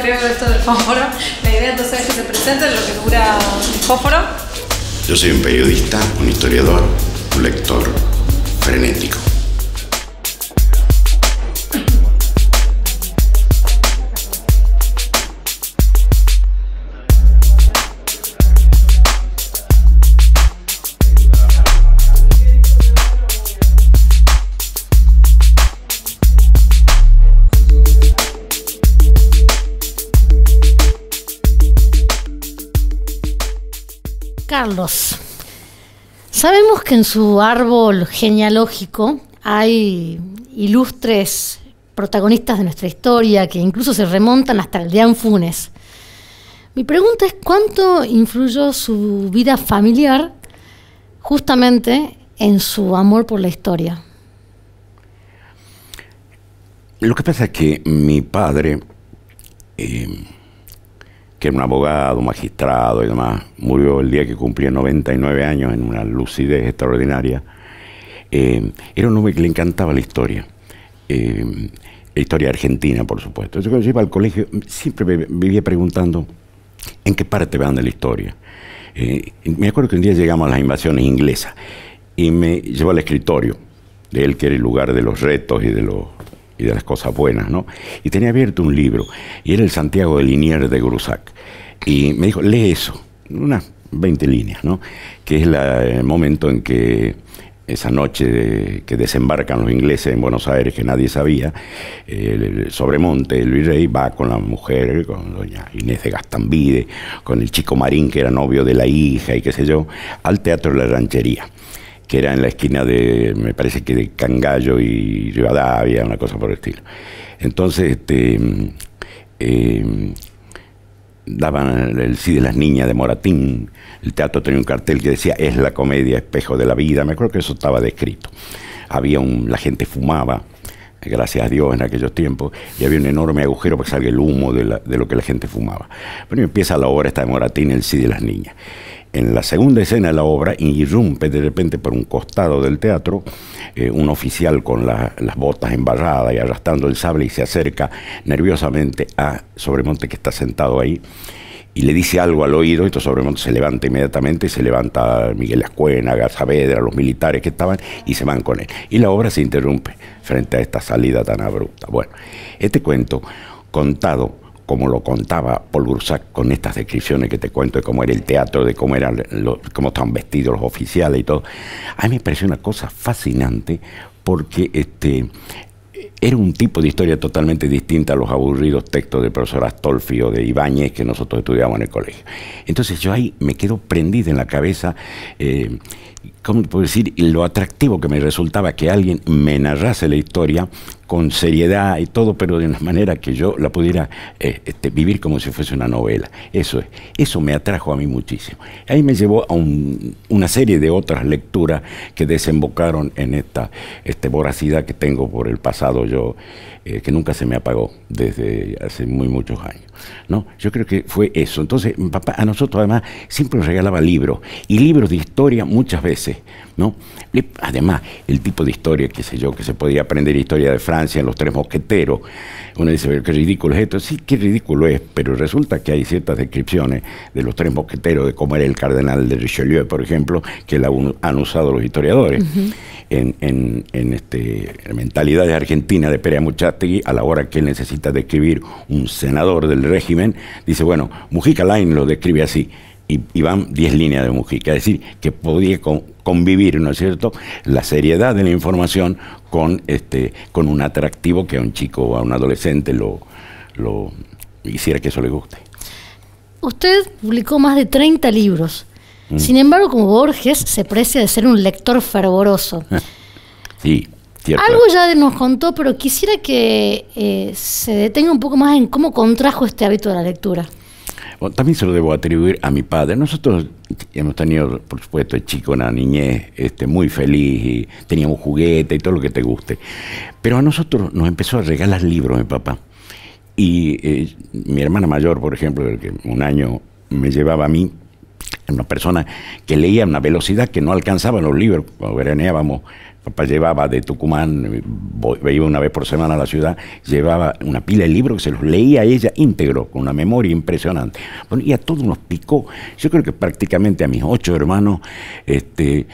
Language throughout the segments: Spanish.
creo, esto del fósforo. La idea entonces es que se presente lo que dura el fósforo. Yo soy un periodista, un historiador, un lector frenético. Carlos. Sabemos que en su árbol genealógico hay ilustres protagonistas de nuestra historia que incluso se remontan hasta el de Funes. Mi pregunta es cuánto influyó su vida familiar justamente en su amor por la historia. Lo que pasa es que mi padre eh, que era un abogado, magistrado y demás, murió el día que cumplía 99 años en una lucidez extraordinaria. Eh, era un hombre que le encantaba la historia, eh, la historia argentina, por supuesto. Yo cuando iba al colegio mm, siempre me vivía preguntando en qué parte van de la historia. Eh, me acuerdo que un día llegamos a las invasiones inglesas y me llevó al escritorio de él, que era el lugar de los retos y de los y de las cosas buenas, ¿no? Y tenía abierto un libro, y era el Santiago de Liniers de Grusac. Y me dijo, lee eso, unas 20 líneas, ¿no? Que es el momento en que esa noche que desembarcan los ingleses en Buenos Aires, que nadie sabía, eh, Sobremonte, el virrey, va con la mujer, con doña Inés de Gastambide, con el chico Marín, que era novio de la hija y qué sé yo, al Teatro de la Ranchería que era en la esquina de, me parece que de Cangallo y Rivadavia, una cosa por el estilo. Entonces, este, mm, eh, daban el sí de las niñas de Moratín, el teatro tenía un cartel que decía, es la comedia, espejo de la vida, me acuerdo que eso estaba descrito. Había un, la gente fumaba, gracias a Dios en aquellos tiempos, y había un enorme agujero para que salga el humo de, lo que la gente fumaba. Pero empieza la obra está de Moratín, el sí de las niñas. En la segunda escena de la obra irrumpe de repente por un costado del teatro eh, un oficial con las botas embarradas y arrastrando el sable y se acerca nerviosamente a Sobremonte que está sentado ahí y le dice algo al oído, entonces Sobremonte se levanta inmediatamente y se levanta Miguel Ascuénaga, Saavedra, los militares que estaban y se van con él. Y la obra se interrumpe frente a esta salida tan abrupta. Bueno, este cuento contado como lo contaba Paul Gursak con estas descripciones que te cuento de cómo era el teatro, de cómo, eran cómo estaban vestidos los oficiales y todo, a mí me pareció una cosa fascinante porque este, era un tipo de historia totalmente distinta a los aburridos textos del profesor Astolfi o de Ibáñez que nosotros estudiábamos en el colegio. Entonces yo ahí me quedo prendida en la cabeza eh, ¿cómo puedo decir? Lo atractivo que me resultaba que alguien me narrase la historia con seriedad y todo, pero de una manera que yo la pudiera eh, este, vivir como si fuese una novela. Eso es. Eso me atrajo a mí muchísimo. Ahí me llevó a una serie de otras lecturas que desembocaron en esta este, voracidad que tengo por el pasado yo, eh, que nunca se me apagó desde hace muy muchos años. ¿no? Yo creo que fue eso. Entonces, mi papá a nosotros además siempre nos regalaba libros, y libros de historia muchas veces ¿no? además, el tipo de historia, qué sé yo, que se podía aprender historia de Francia en los tres mosqueteros, uno dice, qué ridículo es esto, sí, qué ridículo es, pero resulta que hay ciertas descripciones de los tres mosqueteros, de cómo era el cardenal de Richelieu, por ejemplo, que la han usado los historiadores. En, en, este, mentalidades Argentina de Perea muchategui a la hora que él necesita describir un senador del régimen, dice, bueno, Mujica Lain lo describe así, y, van 10 líneas de Mujica. Es decir, que podía convivir, ¿no es cierto?, la seriedad de la información con, este, con un atractivo que a un chico o a un adolescente lo, lo hiciera que eso le guste. Usted publicó más de 30 libros. Mm. Sin embargo, como Borges, se precia de ser un lector fervoroso. sí. Cierto. Algo ya nos contó, pero quisiera que eh, se detenga un poco más en cómo contrajo este hábito de la lectura también se lo debo atribuir a mi padre. Nosotros hemos tenido, por supuesto, de chico una niñez este, muy feliz y teníamos juguetes y todo lo que te guste. Pero a nosotros nos empezó a regalar libros mi papá. Y eh, mi hermana mayor, por ejemplo, que un año me llevaba a mí, una persona que leía a una velocidad que no alcanzaba los libros, cuando veraneábamos Papá llevaba de Tucumán, iba una vez por semana a la ciudad, llevaba una pila de libros que se los leía a ella íntegro, con una memoria impresionante. Bueno, y a todos nos picó. Yo creo que prácticamente a mis ocho hermanos, este,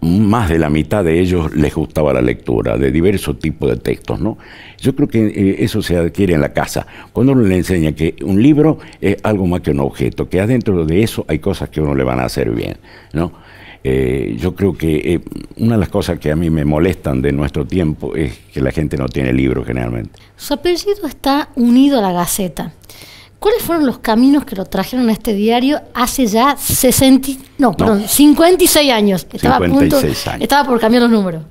más de la mitad de ellos les gustaba la lectura de diversos tipos de textos, ¿no? Yo creo que eh, eso se adquiere en la casa. Cuando uno le enseña que un libro es algo más que un objeto, que adentro de eso hay cosas que uno le van a hacer bien, ¿no? Eh, yo creo que eh, una de las cosas que a mí me molestan de nuestro tiempo es que la gente no tiene libros generalmente. Su apellido está unido a la Gaceta. ¿Cuáles fueron los caminos que lo trajeron a este diario hace ya 60, no, 56 años? Estaba años. Estaba por cambiar los números.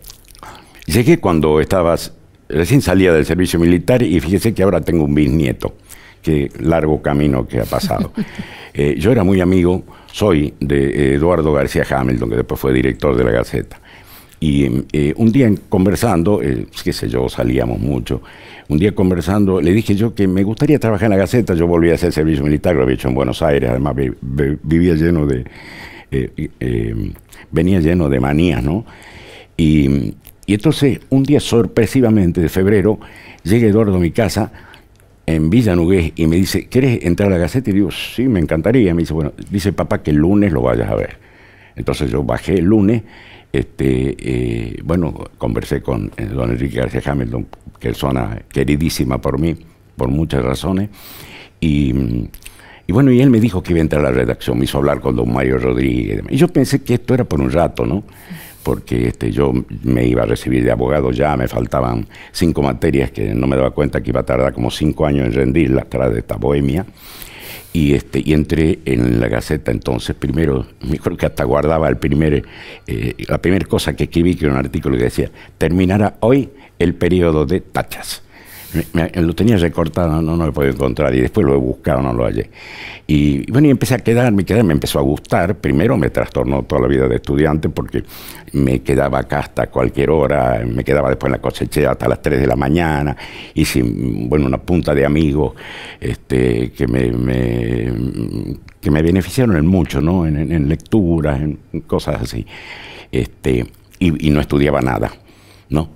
Llegué cuando estabas, recién salía del servicio militar y fíjese que ahora tengo un bisnieto. Qué largo camino que ha pasado. Eh, yo era muy amigo soy de eh, Eduardo García Hamilton, que después fue director de la Gaceta. Y eh, un día conversando, eh, pues, qué sé yo, salíamos mucho, un día conversando, le dije yo que me gustaría trabajar en la Gaceta, yo volví a hacer servicio militar, lo había hecho en Buenos Aires, además vivía lleno de, em, venía lleno de manías, ¿no? Y, y entonces, un día sorpresivamente de febrero, llega Eduardo a mi casa, en Villanugués y me dice, ¿quieres entrar a la Gaceta? Y digo, sí, me encantaría. Me dice, bueno, dice papá que el lunes lo vayas a ver. Entonces yo bajé el lunes, este, eh, bueno, conversé con eh, don Enrique García Hamilton, que persona queridísima por mí, por muchas razones, y, y bueno, y él me dijo que iba a entrar a la redacción, me hizo hablar con don Mario Rodríguez. Y yo pensé que esto era por un rato, ¿no? porque este, yo me iba a recibir de abogado ya, me faltaban cinco materias que no me daba cuenta que iba a tardar como cinco años en rendir las caras de esta bohemia. Y, este, entré en la Gaceta entonces, primero, me creo que hasta guardaba el primer, eh, la primera cosa que escribí, que era un artículo que decía, terminará hoy el periodo de tachas lo tenía recortado, no, no lo podía encontrar y después lo he buscado, no lo hallé. Y bueno, y empecé a quedarme, quedarme, me empezó a gustar. Primero me trastornó toda la vida de estudiante porque me quedaba acá hasta cualquier hora, me quedaba después en la cosechera hasta las 3 de la mañana, sin bueno, una punta de amigos este, que me, que me beneficiaron en mucho, ¿no? en, en, en lecturas, en cosas así. Este, y, y no estudiaba nada. ¿no?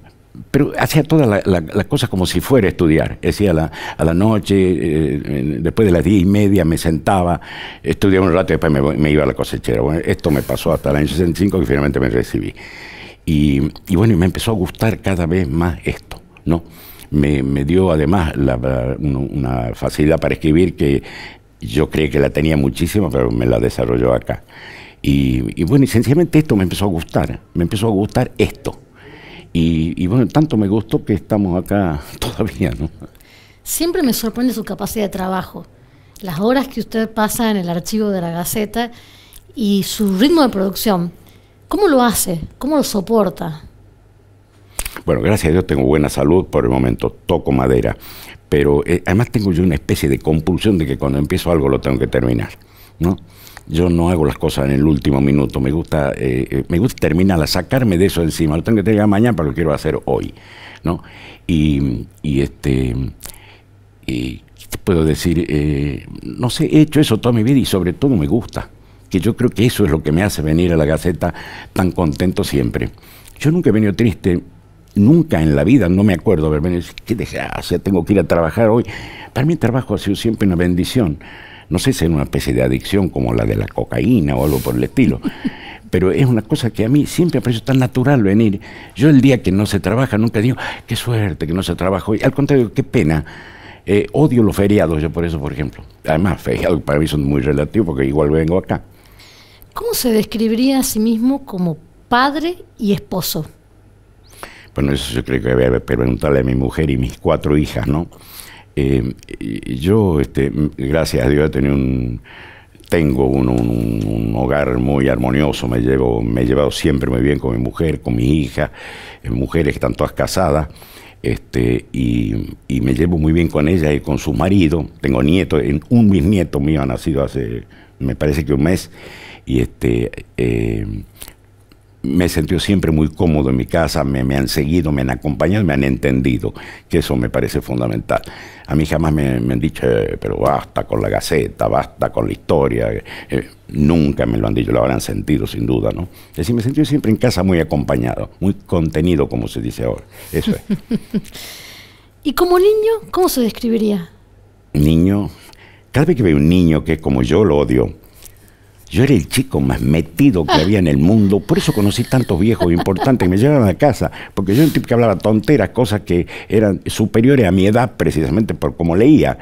pero hacía todas las cosas como si fuera a estudiar. Decía a la, noche, eh, después de las diez y media, me sentaba, estudiaba un rato y después me, iba a la cosechera. Bueno, esto me pasó hasta el año 65 que finalmente me recibí. Y, bueno, y me empezó a gustar cada vez más esto, ¿no? Me, dio además una facilidad para escribir que yo creí que la tenía muchísimo, pero me la desarrolló acá. Y, y bueno, y sencillamente esto me empezó a gustar, me empezó a gustar esto. Y, bueno, tanto me gustó que estamos acá todavía, ¿no? Siempre me sorprende su capacidad de trabajo, las horas que usted pasa en el archivo de la Gaceta y su ritmo de producción. ¿Cómo lo hace? ¿Cómo lo soporta? Bueno, gracias a Dios tengo buena salud por el momento, toco madera, pero eh, además tengo yo una especie de compulsión de que cuando empiezo algo lo tengo que terminar, ¿no? yo no hago las cosas en el último minuto. Me gusta, eh, eh me gusta terminarla, sacarme de eso encima. Lo tengo que tener mañana, pero lo quiero hacer hoy, ¿no? Y, y este, puedo decir, eh, no sé, he hecho eso toda mi vida y sobre todo me gusta. Que yo creo que eso es lo que me hace venir a la Gaceta tan contento siempre. Yo nunca he venido triste, nunca en la vida, no me acuerdo haber venido, ¿qué desgracia? Tengo que ir a trabajar hoy. Para mí el trabajo ha sido siempre una bendición. No sé si es una especie de adicción como la de la cocaína o algo por el estilo. Pero es una cosa que a mí siempre me parecido tan natural venir. Yo el día que no se trabaja nunca digo, qué suerte que no se trabaja hoy. Al contrario, qué pena. Eh, odio los feriados, yo por eso, por ejemplo. Además, feriados para mí son muy relativos porque igual vengo acá. ¿Cómo se describiría a sí mismo como padre y esposo? Bueno, eso yo creo que voy a preguntarle a mi mujer y mis cuatro hijas, ¿no? Eh, yo, este, gracias a Dios, un, tengo un, hogar muy armonioso, me, llevo, me he llevado siempre muy bien con mi mujer, con mi hija, eh, mujeres que están todas casadas, este, y, me llevo muy bien con ella y con su marido, tengo nietos, un bisnieto mío ha nacido hace, me parece que un mes, y este, eh, me sentí siempre muy cómodo en mi casa, me, han seguido, me han acompañado, me han entendido, que eso me parece fundamental. A mí jamás me, han dicho, eh, pero basta con la gaceta, basta con la historia, eh, nunca me lo han dicho, lo habrán sentido sin duda, ¿no? Es decir, me sentí siempre en casa muy acompañado, muy contenido, como se dice ahora, eso es. ¿Y como niño, cómo se describiría? Niño, cada vez que veo un niño que como yo, lo odio yo era el chico más metido que había en el mundo, por eso conocí tantos viejos importantes que me llevaron a casa, porque yo era un tipo que hablaba tonteras, cosas que eran superiores a mi edad precisamente por cómo leía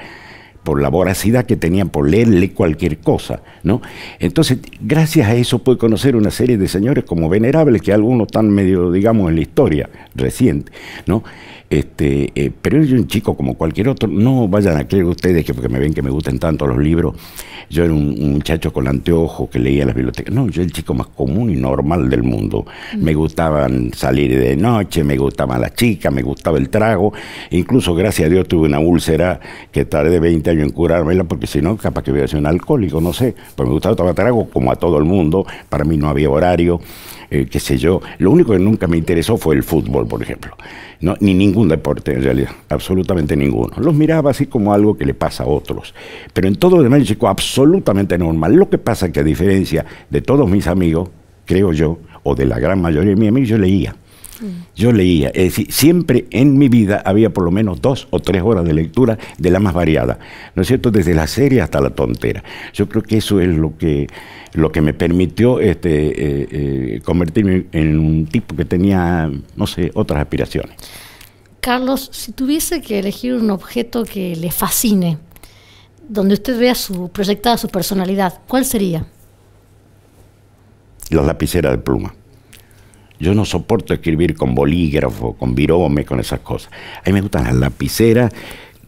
por la voracidad que tenían por leerle cualquier cosa, ¿no? Entonces, gracias a eso pude conocer una serie de señores como venerables, que algunos están medio, digamos, en la historia reciente, ¿no? Este, eh, pero yo un chico como cualquier otro, no vayan a creer ustedes que porque me ven que me gustan tanto los libros, yo era un, muchacho con anteojo que leía las bibliotecas, no, yo el chico más común y normal del mundo, mm. me gustaban salir de noche, me gustaba la chica, me gustaba el trago, incluso gracias a Dios tuve una úlcera que tardé 20 años yo en curármela, porque si no, capaz que voy a ser un alcohólico, no sé. pues me gustaba tomar trago como a todo el mundo, para mí no había horario, eh, qué sé yo. Lo único que nunca me interesó fue el fútbol, por ejemplo. No, ni ningún deporte, en realidad, absolutamente ninguno. Los miraba así como algo que le pasa a otros. Pero en todo lo demás, absolutamente normal. Lo que pasa es que a diferencia de todos mis amigos, creo yo, o de la gran mayoría de mis amigos, yo leía. Yo leía, es decir, siempre en mi vida había por lo menos dos o tres horas de lectura de la más variada, ¿no es cierto? Desde la serie hasta la tontera. Yo creo que eso es lo que, lo que me permitió este, eh, eh, convertirme en un tipo que tenía, no sé, otras aspiraciones. Carlos, si tuviese que elegir un objeto que le fascine, donde usted vea su proyectada su personalidad, ¿cuál sería? La lapicera de pluma. Yo no soporto escribir con bolígrafo, con virome, con esas cosas. A mí me gustan las lapiceras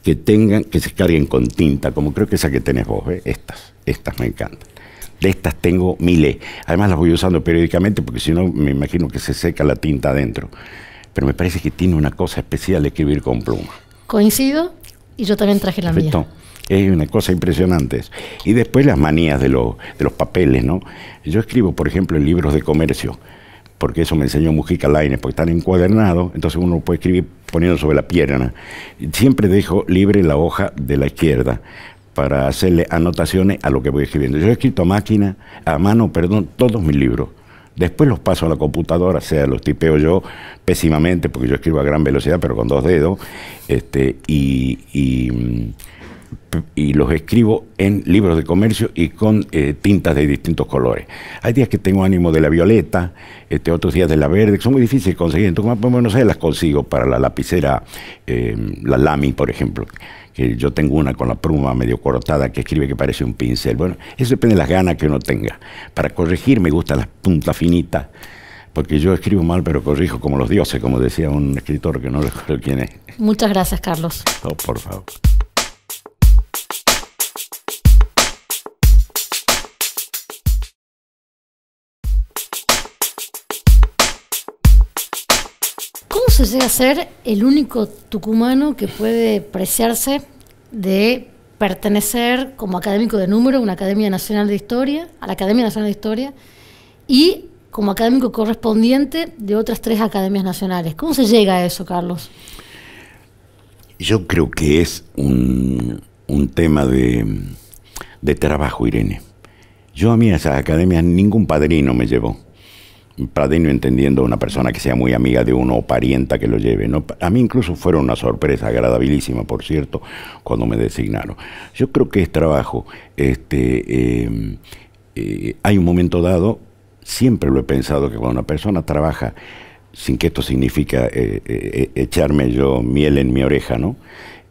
que tengan, que se carguen con tinta, como creo que esa que tenés vos, ¿eh? estas, estas me encantan. De estas tengo miles. Además las voy usando periódicamente porque si no me imagino que se seca la tinta adentro. Pero me parece que tiene una cosa especial escribir con pluma. Coincido y yo también traje la Perfecto. mía. Es una cosa impresionante. Y después las manías de los, de los papeles, ¿no? Yo escribo, por ejemplo, en libros de comercio porque eso me enseñó Mujica Lines, porque están encuadernados, entonces uno puede escribir poniendo sobre la pierna. Siempre dejo libre la hoja de la izquierda para hacerle anotaciones a lo que voy escribiendo. Yo he escrito a máquina, a mano, perdón, todos mis libros. Después los paso a la computadora, o sea, los tipeo yo pésimamente, porque yo escribo a gran velocidad, pero con dos dedos, este, y mm, y los escribo en libros de comercio y con eh, tintas de distintos colores. Hay días que tengo ánimo de la violeta, este, otros días de la verde, que son muy difíciles de conseguir. Entonces, bueno, no sé, las consigo para la lapicera, em, la lami, por ejemplo, que yo tengo una con la pluma medio cortada que escribe que parece un pincel. Bueno, eso depende de las ganas que uno tenga. Para corregir me gustan las puntas finitas porque yo escribo mal, pero corrijo como los dioses, como decía un escritor que no recuerdo quién es. Muchas gracias, Carlos. por favor. llega a ser el único tucumano que puede preciarse de pertenecer como académico de número a una Academia Nacional de Historia, a la Academia Nacional de Historia, y como académico correspondiente de otras tres academias nacionales. ¿Cómo se llega a eso, Carlos? Yo creo que es un, tema de, de trabajo, Irene. Yo a mí a esas academias ningún padrino me llevó. Pradeño entendiendo una persona que sea muy amiga de uno o parienta que lo lleve. A mí incluso fueron una sorpresa agradabilísima, por cierto, cuando me designaron. Yo creo que es trabajo. Este, em, eh, hay un momento dado, siempre lo he pensado, que cuando una persona trabaja, sin que esto significa eh, eh, echarme yo miel en mi oreja, ¿no?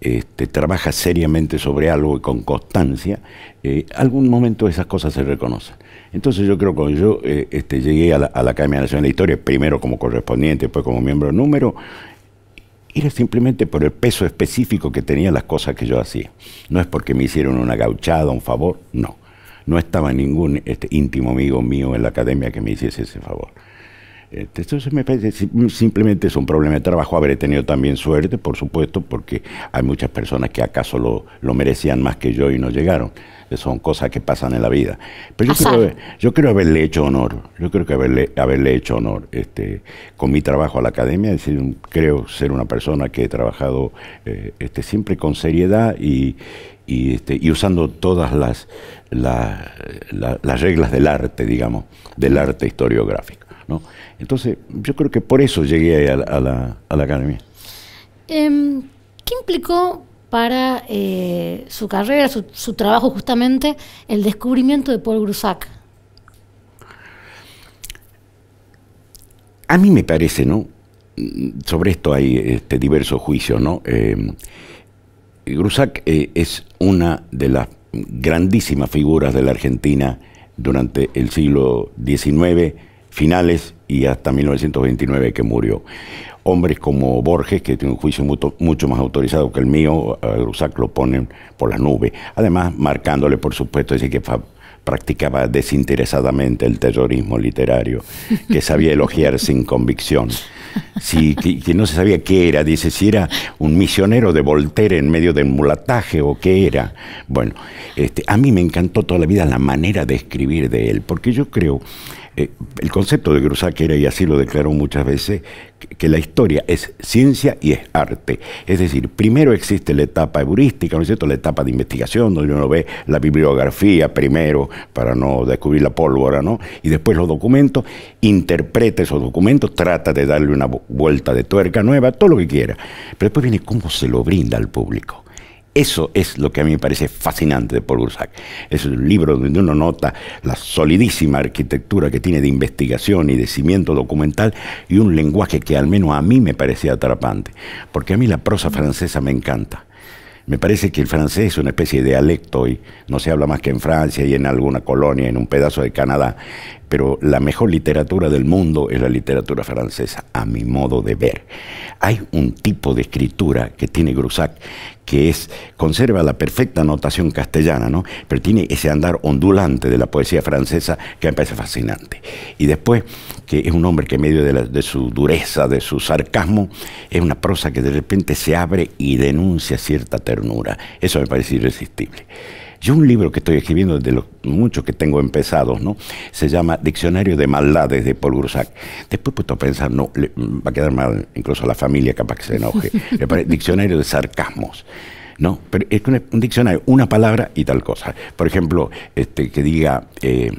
Este, trabaja seriamente sobre algo y con constancia, algún momento esas cosas se reconocen. Entonces yo creo que cuando yo eh, este, llegué a la, Academia Nacional de Historia, primero como correspondiente, después como miembro número, era simplemente por el peso específico que tenían las cosas que yo hacía. No es porque me hicieron una gauchada, un favor, no. No estaba ningún este, íntimo amigo mío en la academia que me hiciese ese favor. Entonces este, simplemente es un problema de trabajo. haber tenido también suerte, por supuesto, porque hay muchas personas que acaso lo, merecían más que yo y no llegaron. Son cosas que pasan en la vida. Pero yo, creo, haberle hecho honor. Yo creo que haberle, haberle hecho honor este, con mi trabajo a la academia. Es decir, creo ser una persona que he trabajado eh, este, siempre con seriedad y, este, usando todas las, las reglas del arte, digamos, del arte historiográfico. Entonces, yo creo que por eso llegué a la, a la, academia. Em, ¿Qué implicó para eh, su carrera, su, trabajo justamente, el descubrimiento de Paul Grusac? A mí me parece, ¿no? Sobre esto hay este, diversos juicios, ¿no? Em, Grusac eh, es una de las grandísimas figuras de la Argentina durante el siglo XIX, finales y hasta 1929 que murió. Hombres como Borges, que tiene un juicio mucho, más autorizado que el mío, a lo ponen por la nube. Además, marcándole, por supuesto, dice que practicaba desinteresadamente el terrorismo literario, que sabía elogiar sin convicción. Si, que, no se sabía qué era, dice, si era un misionero de Voltaire en medio del mulataje o qué era. Bueno, este, a mí me encantó toda la vida la manera de escribir de él, porque yo creo eh, el concepto de Grusak era, y así lo declaró muchas veces, que, la historia es ciencia y es arte. Es decir, primero existe la etapa heurística, ¿no es cierto? La etapa de investigación, donde uno ve la bibliografía primero para no descubrir la pólvora, ¿no? Y después los documentos, interpreta esos documentos, trata de darle una vuelta de tuerca nueva, todo lo que quiera. Pero después viene cómo se lo brinda al público. Eso es lo que a mí me parece fascinante de Paul Groussac. Es un libro donde uno nota la solidísima arquitectura que tiene de investigación y de cimiento documental y un lenguaje que al menos a mí me parecía atrapante, porque a mí la prosa francesa me encanta. Me parece que el francés es una especie de dialecto y no se habla más que en Francia y en alguna colonia, en un pedazo de Canadá, pero la mejor literatura del mundo es la literatura francesa, a mi modo de ver. Hay un tipo de escritura que tiene Grusac que es, conserva la perfecta notación castellana, ¿no? pero tiene ese andar ondulante de la poesía francesa que me parece fascinante. Y después, que es un hombre que en medio de su dureza, de su sarcasmo, es una prosa que de repente se abre y denuncia cierta ternura. Eso me parece irresistible. Yo un libro que estoy escribiendo, de los muchos que tengo empezados, ¿no? se llama Diccionario de Maldades de Paul Gursak. Después puesto a pensar, no, va a quedar mal incluso a la familia, capaz que se enoje. Diccionario de Sarcasmos. No, pero es un, diccionario, una palabra y tal cosa. Por ejemplo, este, que diga eh,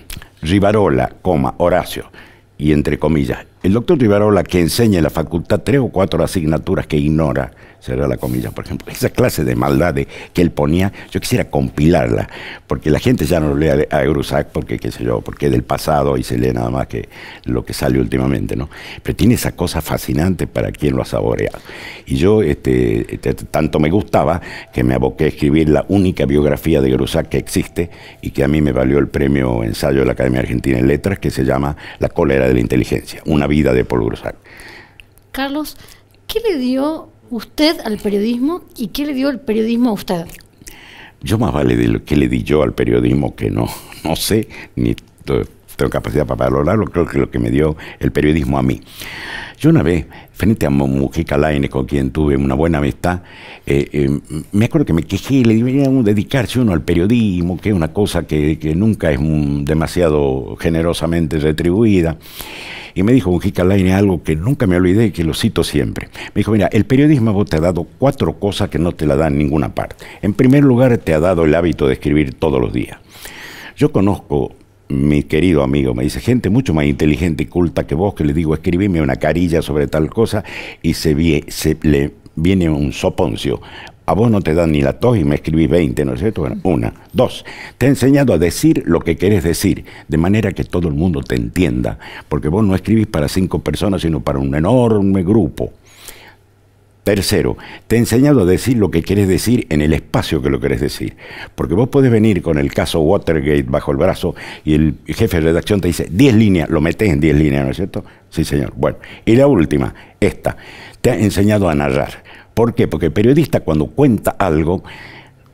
Rivarola, coma, Horacio, y entre comillas, el doctor Rivarola, que enseña en la facultad tres o cuatro asignaturas que ignora, será la comilla, por ejemplo, esa clase de maldades que él ponía, yo quisiera compilarla, porque la gente ya no lee a Grusac porque, qué sé yo, porque es del pasado y se lee nada más que lo que sale últimamente, ¿no? Pero tiene esa cosa fascinante para quien lo ha saboreado. Y yo, este, este tanto me gustaba que me aboqué a escribir la única biografía de Grusac que existe y que a mí me valió el premio ensayo de la Academia Argentina en Letras, que se llama La cólera de la inteligencia, una vida de Paul Grusac. Carlos, ¿qué le dio usted al periodismo y qué le dio el periodismo a usted? Yo más vale de lo que le di yo al periodismo que no, no sé, ni tengo capacidad para valorarlo, creo que lo que me dio el periodismo a mí. Yo una vez, frente a Mujica Laine, con quien tuve una buena amistad, eh, eh, me acuerdo que me quejé y le dije, dedicarse uno al periodismo, que es una cosa que, nunca es demasiado generosamente retribuida. Y me dijo un Laine algo que nunca me olvidé y que lo cito siempre. Me dijo, mira, el periodismo te ha dado cuatro cosas que no te la dan en ninguna parte. En primer lugar, te ha dado el hábito de escribir todos los días. Yo conozco mi querido amigo, me dice, gente mucho más inteligente y culta que vos, que le digo, escribime una carilla sobre tal cosa y se le viene un soponcio, a vos no te dan ni la tos y me escribís 20, ¿no es cierto? una. Dos, te he enseñado a decir lo que querés decir, de manera que todo el mundo te entienda, porque vos no escribís para cinco personas, sino para un enorme grupo. Tercero, te he enseñado a decir lo que quieres decir en el espacio que lo querés decir. Porque vos podés venir con el caso Watergate bajo el brazo y el jefe de redacción te dice 10 líneas, lo metes en 10 líneas, ¿no es cierto? Sí, señor. Bueno, y la última, esta. Te he enseñado a narrar. ¿Por qué? Porque el periodista cuando cuenta algo,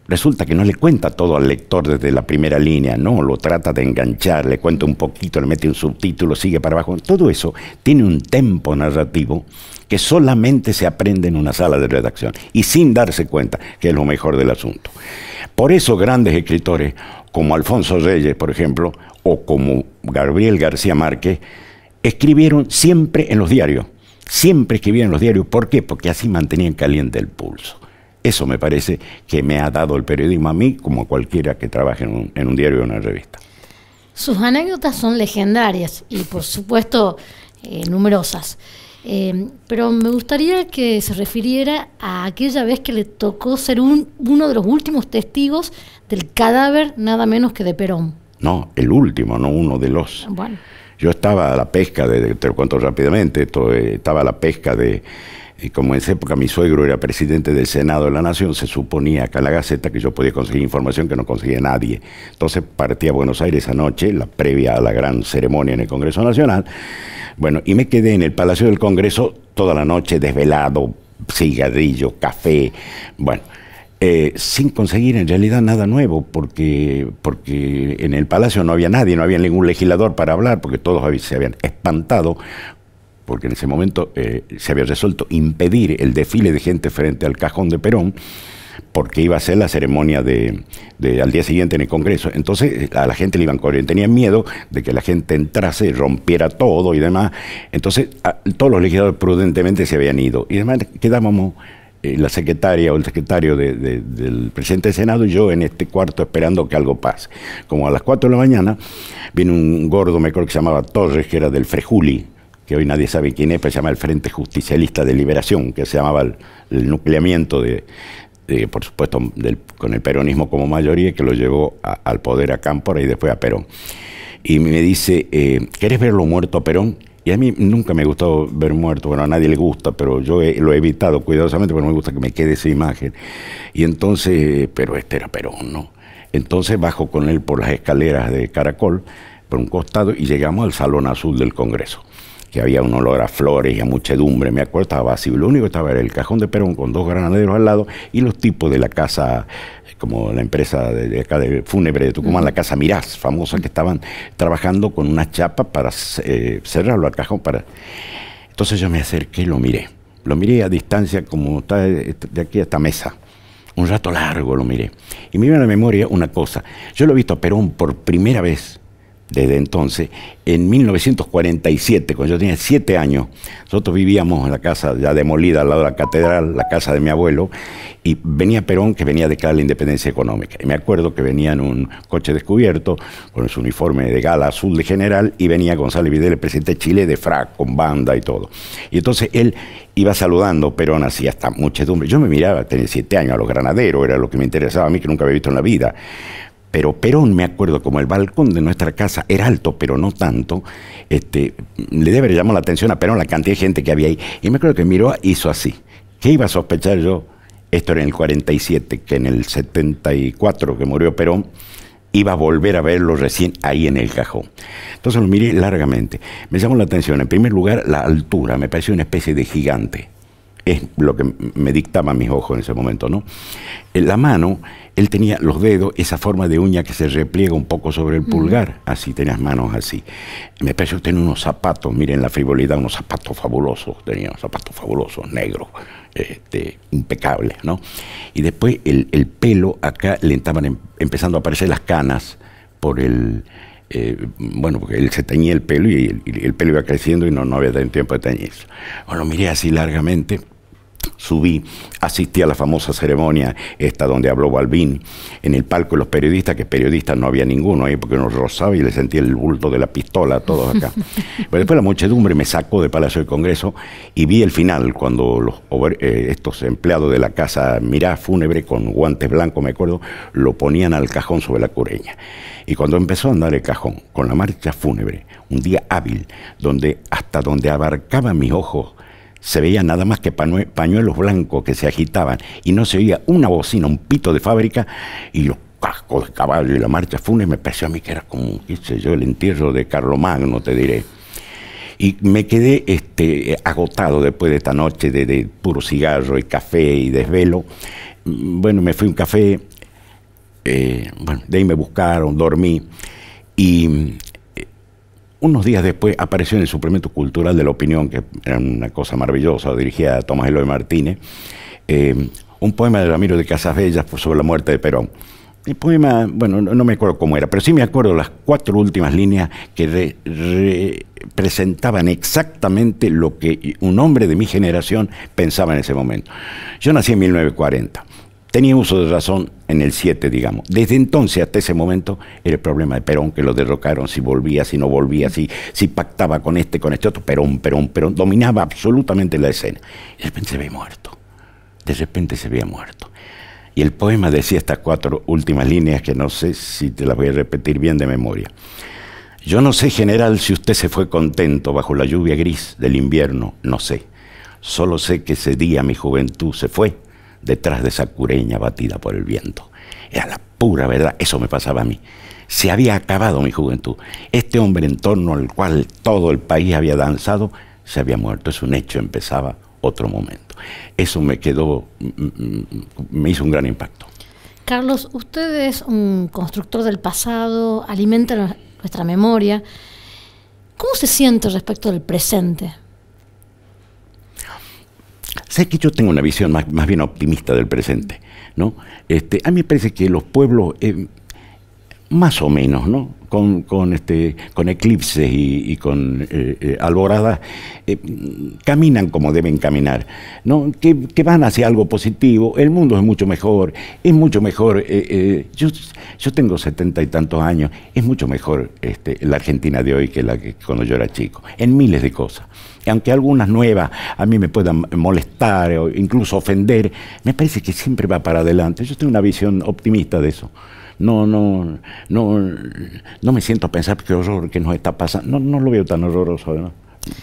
resulta que no le cuenta todo al lector desde la primera línea, ¿no? Lo trata de enganchar, le cuenta un poquito, le mete un subtítulo, sigue para abajo. Todo eso tiene un tempo narrativo que solamente se aprende en una sala de redacción y sin darse cuenta que es lo mejor del asunto. Por eso grandes escritores como Alfonso Reyes, por ejemplo, o como Gabriel García Márquez, escribieron siempre en los diarios siempre escribían los diarios. ¿Por qué? Porque así mantenían caliente el pulso. Eso me parece que me ha dado el periodismo a mí, como a cualquiera que trabaje en un, diario o en una revista. Sus anécdotas son legendarias y, por supuesto, eh, numerosas. Eh, pero me gustaría que se refiriera a aquella vez que le tocó ser uno de los últimos testigos del cadáver, nada menos que de Perón. No, el último, no uno de los. Bueno. Yo estaba a la pesca, de, te lo cuento rápidamente, eh, estaba a la pesca de, eh, como en esa época mi suegro era presidente del Senado de la Nación, se suponía acá en la Gaceta que yo podía conseguir información que no conseguía nadie. Entonces partí a Buenos Aires anoche, noche, la previa a la gran ceremonia en el Congreso Nacional. Bueno, y me quedé en el Palacio del Congreso toda la noche desvelado, cigarrillo, café, bueno. Eh, sin conseguir en realidad nada nuevo, porque, porque en el Palacio no había nadie, no había ningún legislador para hablar, porque todos se habían espantado, porque en ese momento eh, se había resuelto impedir el desfile de gente frente al cajón de Perón, porque iba a ser la ceremonia de, al día siguiente en el Congreso. Entonces eh, a la gente le iban corriendo, tenían miedo de que la gente entrase, rompiera todo y demás. Entonces todos los legisladores prudentemente se habían ido y además quedábamos eh, la secretaria o el secretario del presidente del Senado y yo en este cuarto esperando que algo pase. Como a las 4 de la mañana, viene un gordo, me creo que se llamaba Torres, que era del Frejuli, que hoy nadie sabe quién es, pero se llama el Frente Justicialista de Liberación, que se llamaba el, nucleamiento de, por supuesto, con el peronismo como mayoría, que lo llevó al poder a Cámpora y después a Perón. Y me dice, eh, ¿querés verlo muerto a Perón? Y a mí nunca me ha gustado ver muerto, bueno, a nadie le gusta, pero yo lo he evitado cuidadosamente porque no me gusta que me quede esa imagen. Y entonces, pero este era Perón, ¿no? Entonces bajo con él por las escaleras de Caracol, por un costado, y llegamos al Salón Azul del Congreso que había un olor a flores y a muchedumbre, me acuerdo, estaba vacío. Lo único que estaba era el cajón de Perón con dos granaderos al lado y los tipos de la casa como la empresa de, acá de fúnebre de Tucumán, la Casa Mirás, famosa, que estaban trabajando con una chapa para eh, cerrarlo al cajón. Para... Entonces yo me acerqué y lo miré. Lo miré a distancia como está de aquí a esta mesa. Un rato largo lo miré. Y me vino a la memoria una cosa. Yo lo he visto a Perón por primera vez desde entonces, en 1947, cuando yo tenía siete años, nosotros vivíamos en la casa ya demolida al lado de la catedral, la casa de mi abuelo, y venía Perón que venía a declarar la independencia económica. Y me acuerdo que venía en un coche descubierto, con su uniforme de gala azul de general, y venía González Vidal, el presidente de Chile, de frac, con banda y todo. Y entonces él iba saludando Perón así hasta muchedumbre. Yo me miraba, tenía siete años, a los granaderos, era lo que me interesaba a mí, que nunca había visto en la vida pero Perón, me acuerdo, como el balcón de nuestra casa era alto, pero no tanto, este, le debe llamar la atención a Perón la cantidad de gente que había ahí. Y me acuerdo que miró, hizo así. ¿Qué iba a sospechar yo? Esto era en el 47, que en el 74 que murió Perón, iba a volver a verlo recién ahí en el cajón. Entonces lo miré largamente. Me llamó la atención, en primer lugar, la altura. Me pareció una especie de gigante es lo que me dictaban mis ojos en ese momento, ¿no? En la mano, él tenía los dedos, esa forma de uña que se repliega un poco sobre el pulgar, así, tenías manos así. Me pareció tenía unos zapatos, miren la frivolidad, unos zapatos fabulosos, tenía unos zapatos fabulosos, negros, este, impecables, ¿no? Y después el, pelo, acá le estaban em-, empezando a aparecer las canas por el... Eh, bueno, porque él se teñía el pelo y el, pelo iba creciendo y no, no había tiempo de teñirse. Bueno, miré así largamente subí, asistí a la famosa ceremonia esta donde habló Balbín en el palco de los periodistas, que periodistas no había ninguno ahí porque uno rozaba y le sentía el bulto de la pistola a todos acá. Pero después la muchedumbre me sacó de Palacio del Congreso y vi el final cuando eh, estos empleados de la casa Mirá fúnebre con guantes blancos, me acuerdo, lo ponían al cajón sobre la cureña. Y cuando empezó a andar el cajón con la marcha fúnebre, un día hábil, donde hasta donde abarcaban mis ojos se veía nada más que pañuelos blancos que se agitaban y no se oía una bocina, un pito de fábrica y los cascos de caballo y la marcha fúnebre me pareció a mí que era como, qué sé yo, el entierro de Carlomagno, te diré. Y me quedé este, agotado después de esta noche de, puro cigarro y café y desvelo. Mm, bueno, me fui a un café, eh, bueno, de ahí me buscaron, dormí. Y unos días después apareció en el suplemento cultural de la opinión, que era una cosa maravillosa, dirigida a Tomás Eloy Martínez, eh, un poema de Ramiro de Casas Bellas sobre la muerte de Perón. El poema, bueno, no me acuerdo cómo era, pero sí me acuerdo las cuatro últimas líneas que representaban exactamente lo que un hombre de mi generación pensaba en ese momento. Yo nací en 1940 tenía uso de razón en el 7, digamos. Desde entonces hasta ese momento era el problema de Perón, que lo derrocaron, si volvía, si no volvía, si, si pactaba con este, con este otro. Perón, Perón, Perón, dominaba absolutamente la escena. Y de repente se ve muerto. De repente se veía muerto. Y el poema decía estas cuatro últimas líneas que no sé si te las voy a repetir bien de memoria. Yo no sé, general, si usted se fue contento bajo la lluvia gris del invierno, no sé. Solo sé que ese día mi juventud se fue detrás de esa cureña batida por el viento. Era la pura verdad, eso me pasaba a mí. Se había acabado mi juventud. Este hombre en torno al cual todo el país había danzado, se había muerto. Es un hecho, empezaba otro momento. Eso me quedó, me hizo un gran impacto. Carlos, usted es un constructor del pasado, alimenta nuestra memoria. ¿Cómo se siente respecto del presente? Sé que yo tengo una visión más, más bien optimista del presente, ¿no? Este, a mí me parece que los pueblos... Eh, más o menos, ¿no? Con, este, con eclipses y, con eh, eh, alboradas, eh, caminan como deben caminar, Que, van hacia algo positivo, el mundo es mucho mejor, es mucho mejor, yo, tengo setenta y tantos años, es mucho mejor este, la Argentina de hoy que la que cuando yo era chico, en miles de cosas. Aunque algunas nuevas a mí me puedan molestar o incluso ofender, me parece que siempre va para adelante. Yo tengo una visión optimista de eso no, no, no, no me siento a pensar qué horror que nos está pasando. No, no lo veo tan horroroso, ¿no?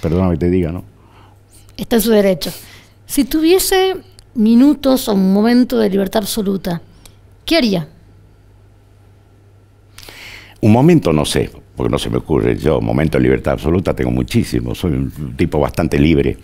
perdóname que te diga, ¿no? Está en su derecho. Si tuviese minutos o un momento de libertad absoluta, ¿qué haría? Un momento no sé, porque no se me ocurre yo, momento de libertad absoluta tengo muchísimo, soy un tipo bastante libre.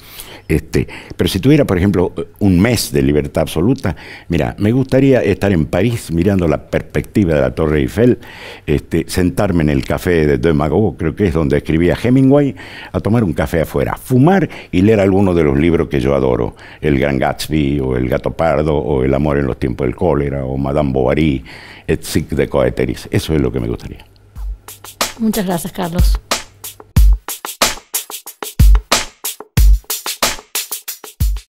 Este, pero si tuviera, por ejemplo, un mes de libertad absoluta, mira, me gustaría estar en París mirando la perspectiva de la Torre Eiffel, este, sentarme en el café de Mago, creo que es donde escribía Hemingway, a tomar un café afuera, fumar y leer alguno de los libros que yo adoro, El Gran Gatsby o El Gato Pardo o El Amor en los tiempos del cólera o Madame Bovary, Et de Coeteris. Eso es lo que me gustaría. Muchas gracias, Carlos.